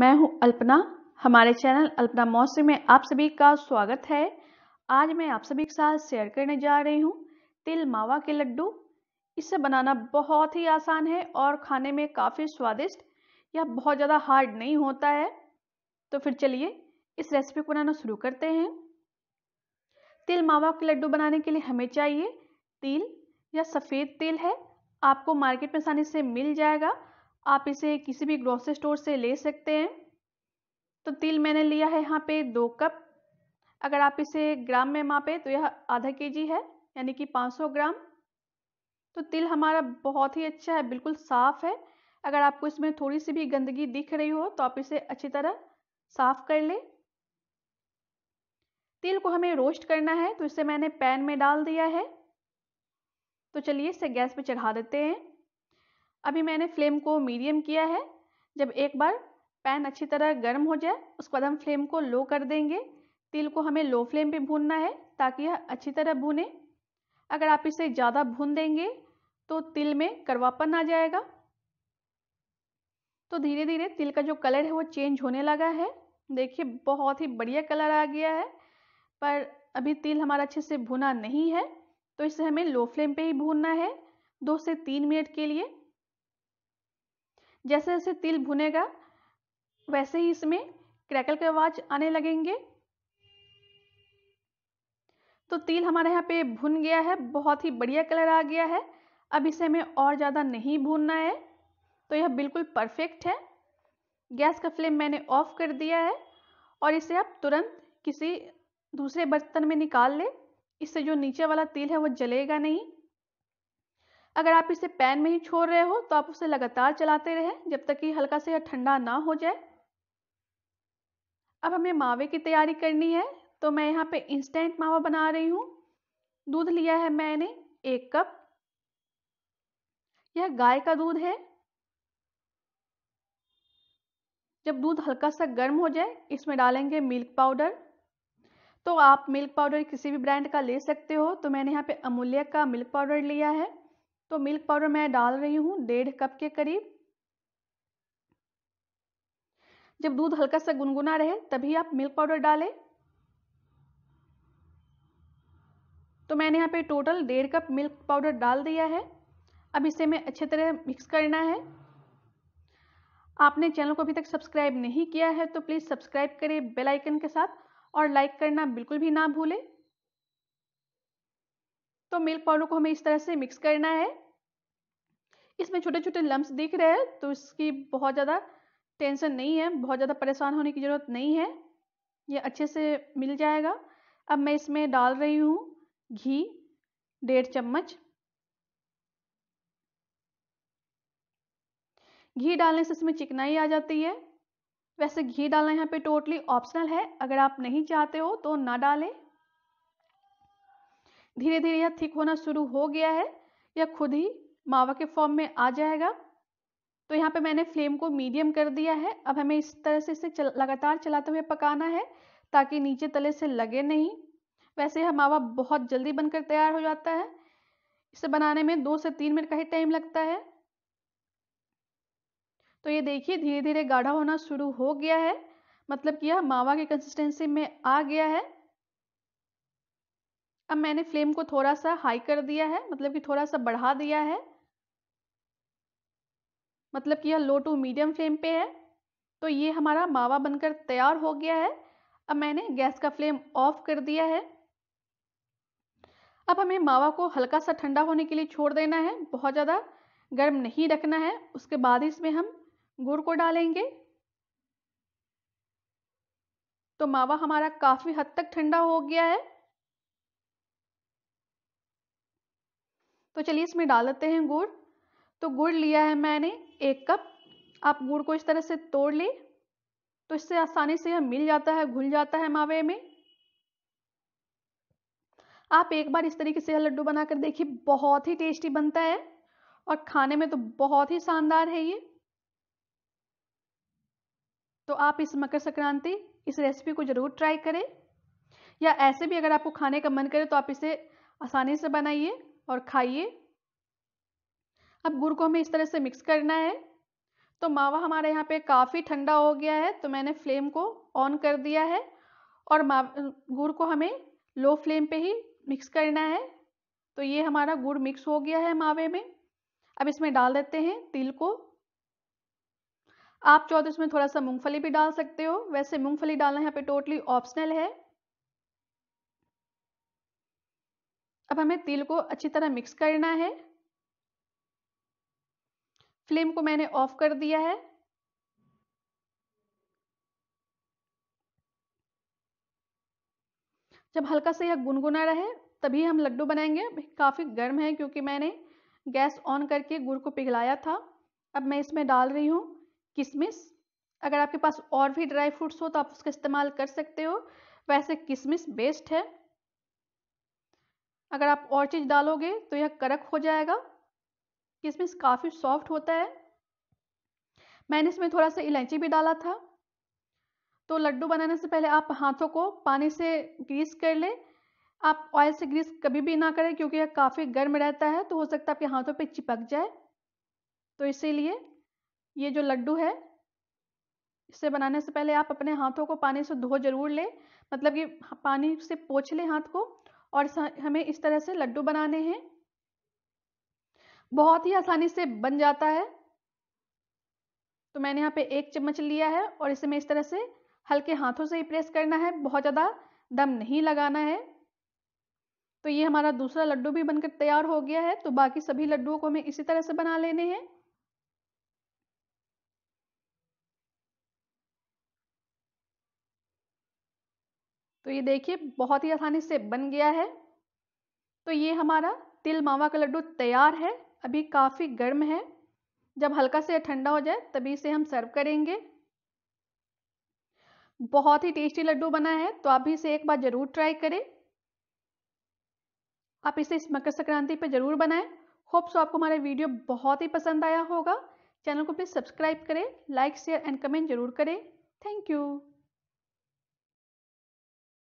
मैं हूं अल्पना हमारे चैनल अल्पना मौसी में आप सभी का स्वागत है आज मैं आप सभी के साथ शेयर करने जा रही हूं तिल मावा के लड्डू इसे बनाना बहुत ही आसान है और खाने में काफ़ी स्वादिष्ट यह बहुत ज़्यादा हार्ड नहीं होता है तो फिर चलिए इस रेसिपी को बनाना शुरू करते हैं तिल मावा के लड्डू बनाने के लिए हमें चाहिए तिल या सफ़ेद तिल है आपको मार्केट में आसानी से मिल जाएगा आप इसे किसी भी ग्रोसरी स्टोर से ले सकते हैं तो तिल मैंने लिया है यहाँ पे दो कप अगर आप इसे ग्राम में मापे तो यह आधा के जी है यानी कि 500 ग्राम तो तिल हमारा बहुत ही अच्छा है बिल्कुल साफ़ है अगर आपको इसमें थोड़ी सी भी गंदगी दिख रही हो तो आप इसे अच्छी तरह साफ़ कर लें तिल को हमें रोस्ट करना है तो इसे मैंने पैन में डाल दिया है तो चलिए इसे गैस पे चढ़ा देते हैं अभी मैंने फ्लेम को मीडियम किया है जब एक बार पैन अच्छी तरह गर्म हो जाए उसके बाद हम फ्लेम को लो कर देंगे तिल को हमें लो फ्लेम पे भूनना है ताकि यह अच्छी तरह भूने अगर आप इसे ज़्यादा भून देंगे तो तिल में करवापन आ जाएगा तो धीरे धीरे तिल का जो कलर है वो चेंज होने लगा है देखिए बहुत ही बढ़िया कलर आ गया है पर अभी तिल हमारा अच्छे से भुना नहीं है तो इसे हमें लो फ्लेम पे ही भूनना है दो से तीन मिनट के लिए जैसे जैसे तिल भुनेगा वैसे ही इसमें क्रैकल के आवाज आने लगेंगे तो तिल हमारे यहाँ पे भुन गया है बहुत ही बढ़िया कलर आ गया है अब इसे हमें और ज़्यादा नहीं भूनना है तो यह बिल्कुल परफेक्ट है गैस का फ्लेम मैंने ऑफ कर दिया है और इसे आप तुरंत किसी दूसरे बर्तन में निकाल लें इससे जो नीचे वाला तिल है वो जलेगा नहीं अगर आप इसे पैन में ही छोड़ रहे हो तो आप उसे लगातार चलाते रहें जब तक कि हल्का सा ठंडा ना हो जाए अब हमें मावे की तैयारी करनी है तो मैं यहाँ पे इंस्टेंट मावा बना रही हूँ दूध लिया है मैंने एक कप यह गाय का दूध है जब दूध हल्का सा गर्म हो जाए इसमें डालेंगे मिल्क पाउडर तो आप मिल्क पाउडर किसी भी ब्रांड का ले सकते हो तो मैंने यहाँ पे अमूल्य का मिल्क पाउडर लिया है तो मिल्क पाउडर मैं डाल रही हूँ डेढ़ कप के करीब जब दूध हल्का सा गुनगुना रहे तभी आप मिल्क पाउडर डालें तो मैंने यहाँ पे टोटल डेढ़ कप मिल्क पाउडर डाल दिया है अब इसे मैं अच्छे तरह मिक्स करना है आपने चैनल को अभी तक सब्सक्राइब नहीं किया है तो प्लीज़ सब्सक्राइब करें बेल आइकन के साथ और लाइक करना बिल्कुल भी ना भूलें तो मिल्क पाउडर को हमें इस तरह से मिक्स करना है इसमें छोटे छोटे लम्ब दिख रहे हैं तो इसकी बहुत ज़्यादा टेंशन नहीं है बहुत ज़्यादा परेशान होने की ज़रूरत नहीं है ये अच्छे से मिल जाएगा अब मैं इसमें डाल रही हूँ घी डेढ़ चम्मच घी डालने से इसमें चिकनाई आ जाती है वैसे घी डालना यहाँ पे टोटली ऑप्शनल है अगर आप नहीं चाहते हो तो ना डालें धीरे धीरे यह थिक होना शुरू हो गया है यह खुद ही मावा के फॉर्म में आ जाएगा तो यहाँ पे मैंने फ्लेम को मीडियम कर दिया है अब हमें इस तरह से इसे चल, लगातार चलाते हुए पकाना है ताकि नीचे तले से लगे नहीं वैसे यह मावा बहुत जल्दी बनकर तैयार हो जाता है इसे बनाने में दो से तीन मिनट का ही टाइम लगता है तो ये देखिए धीरे धीरे गाढ़ा होना शुरू हो गया है मतलब कि यह मावा की कंसिस्टेंसी में आ गया है अब मैंने फ्लेम को थोड़ा सा हाई कर दिया है मतलब कि थोड़ा सा बढ़ा दिया है मतलब कि यह लो टू मीडियम फ्लेम पे है तो ये हमारा मावा बनकर तैयार हो गया है अब मैंने गैस का फ्लेम ऑफ कर दिया है अब हमें मावा को हल्का सा ठंडा होने के लिए छोड़ देना है बहुत ज़्यादा गर्म नहीं रखना है उसके बाद इसमें हम गुड़ को डालेंगे तो मावा हमारा काफ़ी हद तक ठंडा हो गया है तो चलिए इसमें डाल देते हैं गुड़ तो गुड़ लिया है मैंने एक कप आप गुड़ को इस तरह से तोड़ लें तो इससे आसानी से यह मिल जाता है घुल जाता है मावे में आप एक बार इस तरीके से यह लड्डू बनाकर देखिए बहुत ही टेस्टी बनता है और खाने में तो बहुत ही शानदार है ये तो आप इस मकर संक्रांति इस रेसिपी को ज़रूर ट्राई करें या ऐसे भी अगर आपको खाने का मन करे तो आप इसे आसानी से बनाइए और खाइए अब गुड़ को हमें इस तरह से मिक्स करना है तो मावा हमारे यहाँ पे काफ़ी ठंडा हो गया है तो मैंने फ्लेम को ऑन कर दिया है और गुड़ को हमें लो फ्लेम पे ही मिक्स करना है तो ये हमारा गुड़ मिक्स हो गया है मावे में अब इसमें डाल देते हैं तिल को आप चाहो तो इसमें थोड़ा सा मूंगफली भी डाल सकते हो वैसे मूंगफली डालना यहाँ पे टोटली ऑप्शनल है अब हमें तिल को अच्छी तरह मिक्स करना है फ्लेम को मैंने ऑफ कर दिया है जब हल्का सा यह गुनगुना रहे तभी हम लड्डू बनाएंगे काफ़ी गर्म है क्योंकि मैंने गैस ऑन करके गुड़ को पिघलाया था अब मैं इसमें डाल रही हूँ किशमिश अगर आपके पास और भी ड्राई फ्रूट्स हो तो आप उसका इस्तेमाल कर सकते हो वैसे किशमिश बेस्ट है अगर आप और चीज़ डालोगे तो यह करक हो जाएगा किशमिश काफ़ी सॉफ्ट होता है मैंने इसमें थोड़ा सा इलायची भी डाला था तो लड्डू बनाने से पहले आप हाथों को पानी से ग्रीस कर लें आप ऑयल से ग्रीस कभी भी ना करें क्योंकि यह काफ़ी गर्म रहता है तो हो सकता है आपके हाथों पर चिपक जाए तो इसीलिए ये जो लड्डू है इसे बनाने से पहले आप अपने हाथों को पानी से धो जरूर लें मतलब कि पानी से पोछ लें हाथ को और हमें इस तरह से लड्डू बनाने हैं बहुत ही आसानी से बन जाता है तो मैंने यहाँ पे एक चम्मच लिया है और इसे मैं इस तरह से हल्के हाथों से ही प्रेस करना है बहुत ज़्यादा दम नहीं लगाना है तो ये हमारा दूसरा लड्डू भी बनकर तैयार हो गया है तो बाकी सभी लड्डुओं को हमें इसी तरह से बना लेने हैं तो ये देखिए बहुत ही आसानी से बन गया है तो ये हमारा तिल मावा का लड्डू तैयार है अभी काफ़ी गर्म है जब हल्का से ठंडा हो जाए तभी इसे हम सर्व करेंगे बहुत ही टेस्टी लड्डू बना है तो आप भी इसे एक बार ज़रूर ट्राई करें आप इसे इस मकर संक्रांति पर ज़रूर बनाएं होप्स so, आपको हमारा वीडियो बहुत ही पसंद आया होगा चैनल को प्लीज़ सब्सक्राइब करें लाइक शेयर एंड कमेंट जरूर करें थैंक यू